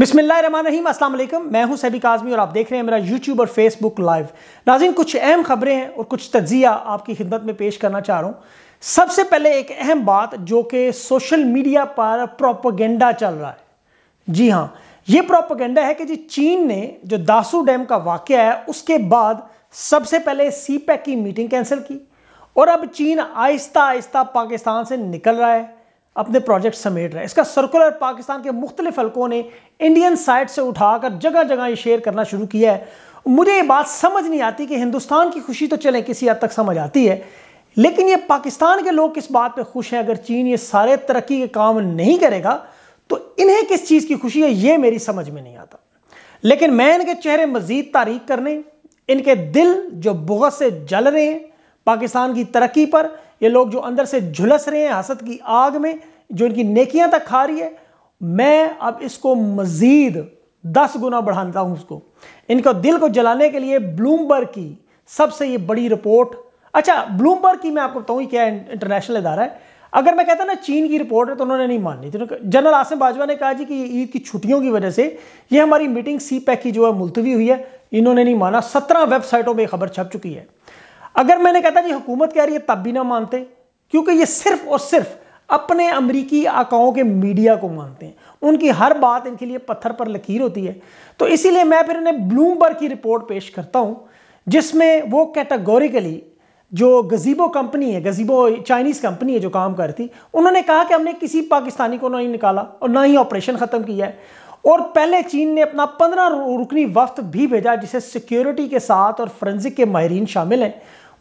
बिसमीम अल्लाम मैं हूं सैबिक आज़मी और आप देख रहे हैं मेरा यूट्यूब और फेसबुक लाइव नाजिन कुछ अहम खबरें हैं और कुछ तजिया आपकी खिदमत में पेश करना चाह रहा हूं सबसे पहले एक अहम बात जो कि सोशल मीडिया पर प्रोपोगेंडा चल रहा है जी हाँ ये प्रोपोगेंडा है कि जी चीन ने जो दासू डैम का वाक़ है उसके बाद सबसे पहले सी पैक की मीटिंग कैंसिल की और अब चीन आहिस्ता आहिस्ता पाकिस्तान से निकल रहा है अपने प्रोजेक्ट समेट रहे हैं इसका सर्कुलर पाकिस्तान के मुख्तलिफ हलकों ने इंडियन साइट से उठाकर जगह जगह ये शेयर करना शुरू किया है मुझे ये बात समझ नहीं आती कि हिंदुस्तान की खुशी तो चले किसी हद तक समझ आती है लेकिन ये पाकिस्तान के लोग किस बात पे खुश हैं अगर चीन ये सारे तरक्की के काम नहीं करेगा तो इन्हें किस चीज़ की खुशी है ये मेरी समझ में नहीं आता लेकिन मैं इनके चेहरे मजीद तारीख करने इनके दिल जो बहुत से जल रहे हैं पाकिस्तान की तरक्की पर ये लोग जो अंदर से झुलस रहे हैं हसद की आग में जो इनकी नेकियां तक खा रही है मैं अब इसको मज़ीद दस गुना बढ़ाता हूं उसको इनको दिल को जलाने के लिए ब्लूमबर्ग की सबसे ये बड़ी रिपोर्ट अच्छा ब्लूमबर्ग की मैं आपको बताऊँ क्या इंटरनेशनल इदारा है अगर मैं कहता ना चीन की रिपोर्ट है तो उन्होंने नहीं माननी थी तो जनरल आसिम बाजवा ने कहा जी कि ईद की छुट्टियों की वजह से ये हमारी मीटिंग सी पैक की जो है मुलतवी हुई है इन्होंने नहीं माना सत्रह वेबसाइटों पर खबर छप चुकी है अगर मैंने कहता जी हुकूमत कह रही है तब भी ना मानते क्योंकि ये सिर्फ और सिर्फ अपने अमरीकी आकाओं के मीडिया को मानते हैं उनकी हर बात इनके लिए पत्थर पर लकीर होती है तो इसीलिए मैं फिर इन्हें ब्लूमबर्ग की रिपोर्ट पेश करता हूँ जिसमें वो कैटेगोरिकली जो गजीबो कंपनी है गजीबो चाइनीज़ कंपनी है जो काम करती उन्होंने कहा कि हमने किसी पाकिस्तानी को नहीं निकाला और ना ही ऑपरेशन ख़त्म किया है और पहले चीन ने अपना पंद्रह रुकनी वफ्त भी भेजा जिसे सिक्योरिटी के साथ और फ्रेंसिक के माहरीन शामिल हैं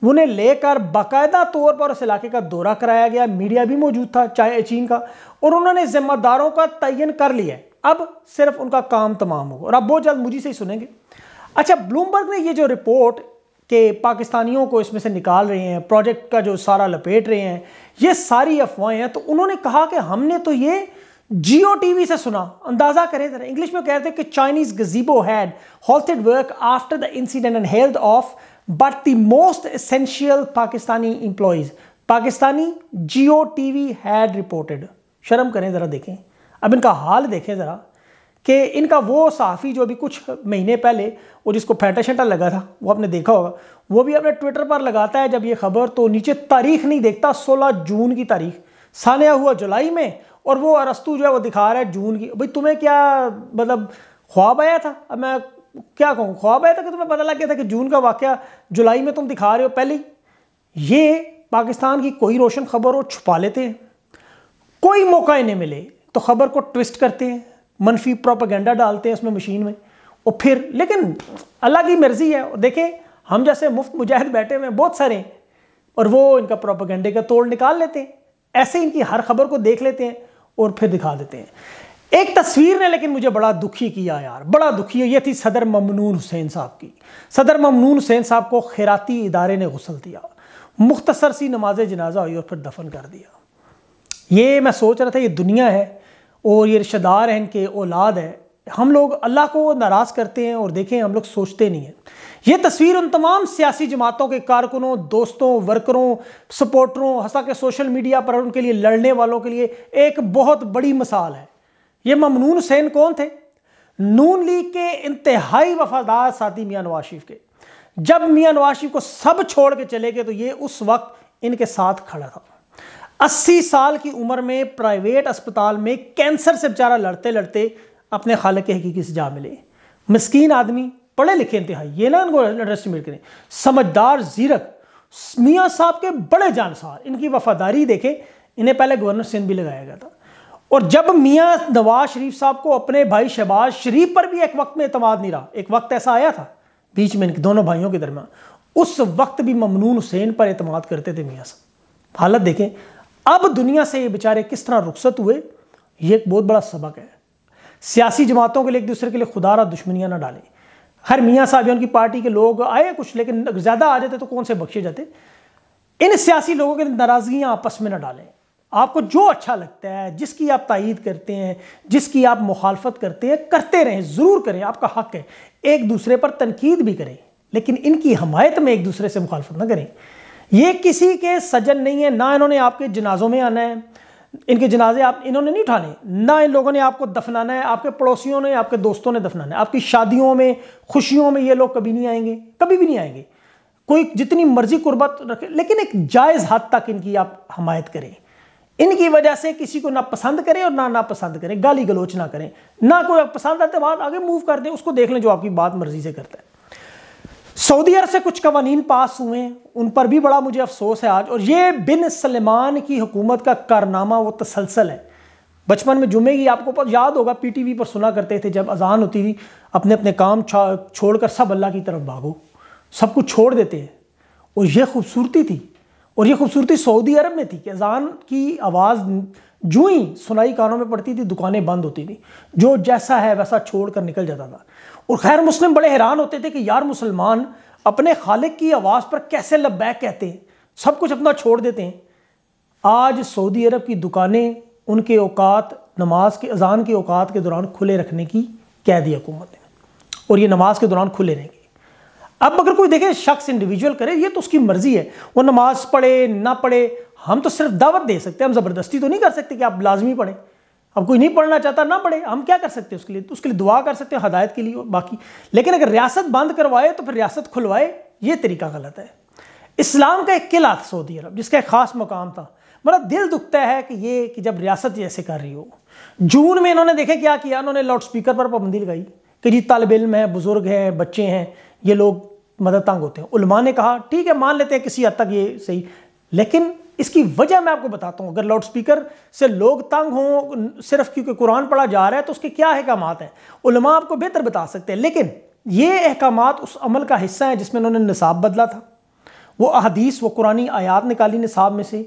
उन्हें लेकर बाकायदा तौर पर उस इलाके का दौरा कराया गया मीडिया भी मौजूद था चाहे चीन का और उन्होंने जिम्मेदारों का तयन कर लिया अब सिर्फ उनका काम तमाम होगा और अब बहुत जल्द मुझी से ही सुनेंगे अच्छा ब्लूमबर्ग ने ये जो रिपोर्ट कि पाकिस्तानियों को इसमें से निकाल रहे हैं प्रोजेक्ट का जो सारा लपेट रहे हैं ये सारी अफवाहें हैं तो उन्होंने कहा कि हमने तो ये जियो टीवी से सुना अंदाजा करें जरा इंग्लिश में कहते हैं कि चाइनीज गजीबो had halted work after the incident and health of but the most essential Pakistani employees Pakistani Geo TV had reported शर्म करें जरा देखें अब इनका हाल देखें जरा कि इनका वो साफ़ी जो अभी कुछ महीने पहले वो जिसको फेंटा शेंटा लगा था वो आपने देखा होगा वो भी अपने ट्विटर पर लगाता है जब ये खबर तो नीचे तारीख नहीं देखता 16 जून की तारीख सानिया हुआ जुलाई में और वो अरस्तु जो है वो दिखा रहा है जून की भाई तुम्हें क्या मतलब ख्वाब आया था अब मैं क्या कहूँ ख्वाब आया था कि तुम्हें पता लग गया था कि जून का वाक़ जुलाई में तुम दिखा रहे हो पहले ये पाकिस्तान की कोई रोशन खबर हो छुपा लेते हैं कोई मौका इन्हें मिले तो खबर को ट्विस्ट करते हैं मनफी प्रोपागेंडा डालते हैं उसमें मशीन में और फिर लेकिन अल्लाह की मर्जी है और देखें हम जैसे मुफ्त मुजाहिद बैठे हुए हैं बहुत सारे हैं और वो इनका प्रोपागेंडे का तोड़ निकाल लेते हैं ऐसे इनकी हर खबर को देख लेते हैं और फिर दिखा देते हैं एक तस्वीर ने लेकिन मुझे बड़ा दुखी किया यार बड़ा दुखी ये थी सदर ममनून हुसैन साहब की सदर ममनून हुसैन साहब को खैराती इदारे ने गुसल दिया मुख्तसर सी नमाज जनाजा हुई और फिर दफन कर दिया ये मैं सोच रहा था ये दुनिया है और ये रिश्तेदार हैं इनके औलाद है हम लोग अल्लाह को नाराज़ करते हैं और देखें हम लोग सोचते नहीं हैं ये तस्वीर उन तमाम सियासी जमातों के कारकुनों दोस्तों वर्करों सपोर्टरों हंसा के सोशल मीडिया पर उनके लिए लड़ने वालों के लिए एक बहुत बड़ी मिसाल है ये ममनून हुसैन कौन थे नून लीग के इंतहाई वफादार साथी मियाँ नवाज शरीफ के जब मियाँ नवाज शरीफ को सब छोड़ के चले गए तो ये उस वक्त इनके साथ खड़ा था अस्सी साल की उम्र में प्राइवेट अस्पताल में कैंसर से बेचारा लड़ते लड़ते अपने खाल के हकीकी से जा मिले मस्किन आदमी पढ़े लिखे इंतहा ये ना इनको अंडर करें समझदार जीरक मियाँ साहब के बड़े जानसार इनकी वफादारी देखें इन्हें पहले गवर्नर सिंध भी लगाया गया था और जब मियाँ नवाज शरीफ साहब को अपने भाई शहबाज शरीफ पर भी एक वक्त में अतमाद नहीं रहा एक वक्त ऐसा आया था बीच में इनके दोनों भाइयों के दरमियान उस वक्त भी ममनून हुसैन पर अतमाद करते थे मियाँ साहब हालत देखें अब दुनिया से ये बेचारे किस तरह रुखसत हुए ये एक बहुत बड़ा सबक है सियासी जमातों के लिए एक दूसरे के लिए खुदारा दुश्मनियाँ ना डालें हर मियाँ साहब या उनकी पार्टी के लोग आए कुछ लेकिन ज़्यादा आ जाते तो कौन से बख्शे जाते इन सियासी लोगों के नाराज़गियाँ आपस में ना डालें आपको जो अच्छा लगता है जिसकी आप तायद करते हैं जिसकी आप मुखालफत करते हैं करते रहें ज़रूर करें आपका हक है एक दूसरे पर तनकीद भी करें लेकिन इनकी हमायत में एक दूसरे से मुखालफत ना करें ये किसी के सजन नहीं है ना इन्होंने आपके जनाजों में आना है इनके जनाजे आप इन्होंने नहीं उठाने ना इन लोगों ने आपको दफनाना है आपके पड़ोसियों ने आपके दोस्तों ने दफनाना है आपकी शादियों में खुशियों में ये लोग कभी नहीं आएंगे कभी भी नहीं आएंगे कोई जितनी मर्जी कुर्बत रखे लेकिन एक जायज़ हद तक इनकी आप हमायत करें इनकी वजह से किसी को ना पसंद करें और ना ना पसंद करें गाली गलोच ना करें ना कोई पसंद आते बात आगे मूव कर दें उसको देख लें जो आपकी बात मर्जी से करता है सऊदी अरब से कुछ कवानीन पास हुए हैं उन पर भी बड़ा मुझे अफसोस है आज और ये बिन सलमान की हुकूमत का कारनामा वो तसलसल है बचपन में जुमे की आपको याद होगा पीटीवी पर सुना करते थे जब अजान होती थी अपने अपने काम छोड़कर सब अल्लाह की तरफ भागो सब कुछ छोड़ देते हैं और यह खूबसूरती थी और यह खूबसूरती सऊदी अरब में थी कि अजान की आवाज़ जू ही सुनाई कानों में पड़ती थी दुकानें बंद होती थी जो जैसा है वैसा छोड़ कर निकल जाता था और खैर मुस्लिम बड़े हैरान होते थे कि यार मुसलमान अपने खालिक की आवाज़ पर कैसे लब्बैक कहते हैं सब कुछ अपना छोड़ देते हैं आज सऊदी अरब की दुकानें उनके औकात नमाज के अजान के औकात के दौरान खुले रखने की कह दी हुकूमत ने और ये नमाज के दौरान खुले रहेंगे अब अगर कोई देखे शख्स इंडिविजुअल करे ये तो उसकी मर्ज़ी है वो नमाज पढ़े ना पढ़े हम तो सिर्फ दावत दे सकते हैं हम ज़बरदस्ती तो नहीं कर सकते कि आप लाजमी पढ़ें अब कोई नहीं पढ़ना चाहता ना पढ़े हम क्या कर सकते हैं उसके लिए तो उसके लिए दुआ कर सकते हैं हदायत के लिए और बाकी लेकिन अगर रियासत बंद करवाए तो फिर रियासत खुलवाए ये तरीका गलत है इस्लाम का एक किला था सऊदी अरब जिसका एक ख़ास मुकाम था मतलब दिल दुखता है कि ये कि जब रियासत ऐसे कर रही हो जून में इन्होंने देखे क्या किया उन्होंने लाउड स्पीकर पर पाबंदी लगाई कि जी तालब इम है बुज़ुर्ग हैं बच्चे हैं ये लोग मदद तंग होते हैं उलमा ने कहा ठीक है मान लेते हैं किसी हद तक ये सही लेकिन इसकी वजह मैं आपको बताता हूँ अगर लाउड स्पीकर से लोग तंग हों सिर्फ क्योंकि कुरान पढ़ा जा रहा है तो उसके क्या अहकाम हैं उलमा आपको बेहतर बता सकते हैं लेकिन ये अहकाम उस अमल का हिस्सा है जिसमें उन्होंने निसाब बदला था वो अहदीस व कुरानी आयात निकाली निसाब में से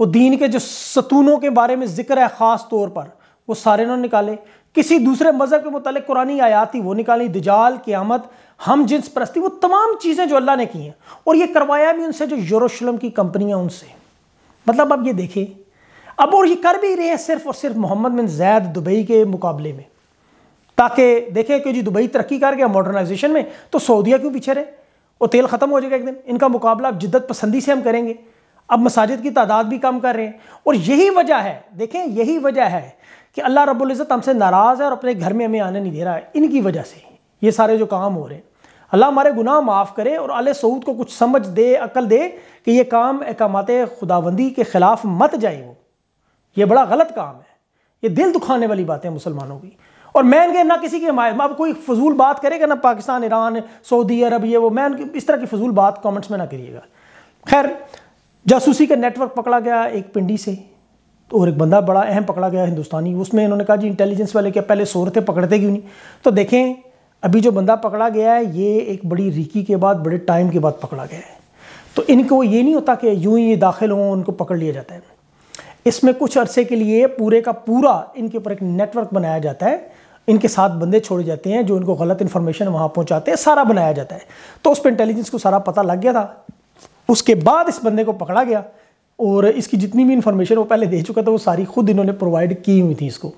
वो दीन के जो सतूनों के बारे में जिक्र है ख़ास तौर पर वो सारे उन्होंने निकाले किसी दूसरे मज़हब के मुतल कुरानी आयात थी वो निकाली दिजाल क़्यामत हम जिन्स परस्ती वो तमाम चीज़ें जो अल्लाह ने की हैं और ये करवाया भी उनसे जो यरूशलम की कंपनियाँ उनसे मतलब आप ये देखें अब और ये कर भी रहे हैं सिर्फ और सिर्फ मोहम्मद बिन जैद दुबई के मुकाबले में ताकि देखें कि जी दुबई तरक्की कर गया मॉडर्नाइजेशन में तो सऊदिया क्यों पीछे रहे और तेल ख़त्म हो जाएगा एक दिन इनका मुकाबला अब जिद्दत पसंदी से हम करेंगे अब मसाजिद की तादाद भी कम कर रहे हैं और यही वजह है देखें यही वजह है कि अल्लाह रब्बुल इज़्ज़त हमसे नाराज़ है और अपने घर में हमें आने नहीं दे रहा है इनकी वजह से ये सारे जो काम हो रहे हैं अल्लाह हमारे गुनाह माफ़ करे और अल सऊद को कुछ समझ दे अकल दे कि ये काम एकाम खुदाबंदी के ख़िलाफ़ मत जाए वो ये बड़ा गलत काम है ये दिल दुखाने वाली बातें मुसलमानों की और मैं इनके ना किसी की हमायत अब कोई फजूल बात करेगा ना पाकिस्तान ईरान सऊदी अरब ये वो मैं इस तरह की फजूल बात कमेंट्स में ना करिएगा खैर जासूसी का नेटवर्क पकड़ा गया एक पिंडी से और एक बंदा बड़ा अहम पकड़ा गया हिंदुस्तानी उसमें इन्होंने कहा जी इंटेलिजेंस वाले क्या पहले सो थे पकड़ते क्यों नहीं तो देखें अभी जो बंदा पकड़ा गया है ये एक बड़ी रिकी के बाद बड़े टाइम के बाद पकड़ा गया है तो इनको ये नहीं होता कि यूं ही दाखिल हों उनको पकड़ लिया जाता है इसमें कुछ अरसे के लिए पूरे का पूरा इनके ऊपर एक नेटवर्क बनाया जाता है इनके साथ बंदे छोड़े जाते हैं जो इनको गलत इन्फॉर्मेशन वहाँ पहुँचाते हैं सारा बनाया जाता है तो उस पर इंटेलिजेंस को सारा पता लग गया था उसके बाद इस बंदे को पकड़ा गया और इसकी जितनी भी इन्फॉर्मेशन वो पहले दे चुका था वो सारी खुद इन्होंने प्रोवाइड की हुई थी इसको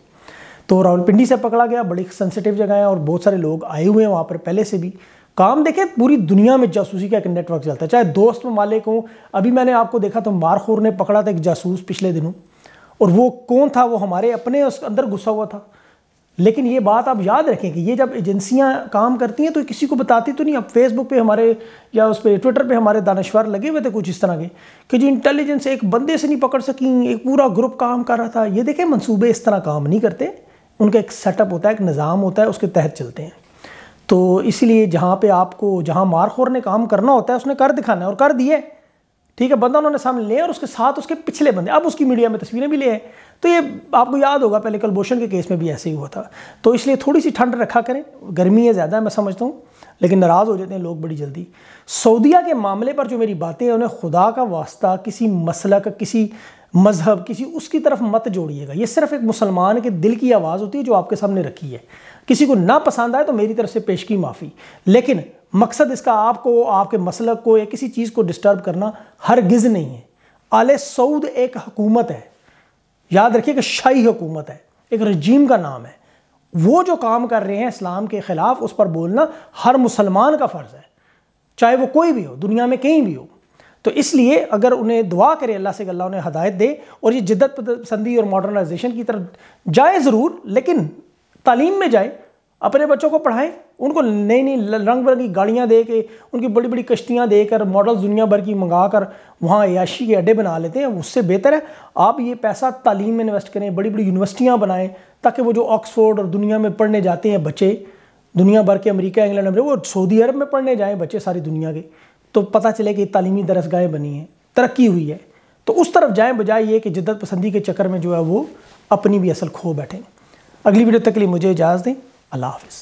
तो रावलपिंडी से पकड़ा गया बड़ी सेंसिटिव जगह है और बहुत सारे लोग आए हुए हैं वहाँ पर पहले से भी काम देखें पूरी दुनिया में जासूसी का एक नेटवर्क चलता है चाहे दोस्त मालिक हों अभी मैंने आपको देखा तो मारखोर ने पकड़ा था एक जासूस पिछले दिनों और वो कौन था वो हमारे अपने उसके अंदर गुस्सा हुआ था लेकिन ये बात आप याद रखें कि ये जब एजेंसियां काम करती हैं तो किसी को बताती तो नहीं अब फेसबुक पे हमारे या उस पर ट्विटर पे हमारे दानश्वर लगे हुए थे कुछ इस तरह के कि जी इंटेलिजेंस एक बंदे से नहीं पकड़ सकी एक पूरा ग्रुप काम कर रहा था ये देखें मंसूबे इस तरह काम नहीं करते उनका एक सेटअप होता है एक निज़ाम होता है उसके तहत चलते हैं तो इसीलिए जहाँ पे आपको जहाँ मारखोर ने काम करना होता है उसने कर दिखाना है और कर दिए ठीक है बंदा उन्होंने सामने लिया और उसके साथ उसके पिछले बंदे अब उसकी मीडिया में तस्वीरें भी ले हैं तो ये आपको याद होगा पहले कलभूषण के केस में भी ऐसे ही हुआ था तो इसलिए थोड़ी सी ठंड रखा करें गर्मी है ज़्यादा मैं समझता हूँ लेकिन नाराज़ हो जाते हैं लोग बड़ी जल्दी सऊदिया के मामले पर जो मेरी बातें हैं उन्हें खुदा का वास्ता किसी मसलक किसी मज़हब किसी उसकी तरफ मत जोड़िएगा ये सिर्फ एक मुसलमान के दिल की आवाज़ होती है जो आपके सामने रखी है किसी को ना पसंद आए तो मेरी तरफ से पेश की माफ़ी लेकिन मकसद इसका आपको आपके मसलक को या किसी चीज़ को डिस्टर्ब करना हर गिज़ नहीं है आल सऊद एक हकूमत है याद रखिए कि शाही हुकूमत है एक रजीम का नाम है वो जो काम कर रहे हैं इस्लाम के ख़िलाफ़ उस पर बोलना हर मुसलमान का फ़र्ज़ है चाहे वो कोई भी हो दुनिया में कहीं भी हो तो इसलिए अगर उन्हें दुआ करे अल्लाह से अल्लाह उन्हें हदायत दे और ये जिद्दत पसंदी और मॉडर्नाइजेशन की तरफ जाए ज़रूर लेकिन तालीम में जाए अपने बच्चों को पढ़ाएं उनको नई नई रंग बिरंगी गाड़ियाँ दे के उनकी बड़ी बड़ी कश्तियाँ देकर मॉडल्स दुनिया भर की मंगा कर वहाँ याशी के अड्डे बना लेते हैं उससे बेहतर है आप ये पैसा तालीम में इन्वेस्ट करें बड़ी बड़ी यूनिवर्सिटियाँ बनाएं ताकि वो जो ऑक्सफोर्ड और दुनिया में पढ़ने जाते हैं बच्चे दुनिया भर के अमरीका इंग्लैंड वो सऊदी अरब में पढ़ने जाएँ बच्चे सारी दुनिया के तो पता चले कि तालीमी दरसगाहें बनी हैं तरक्की हुई है तो उस तरफ जाएँ बजाय ये कि जिद्दत पसंदी के चक्कर में जो है वो अपनी भी असल खो बैठें अगली वीडियो तक के लिए मुझे इजाज़ दें अल्लाह हाफिज़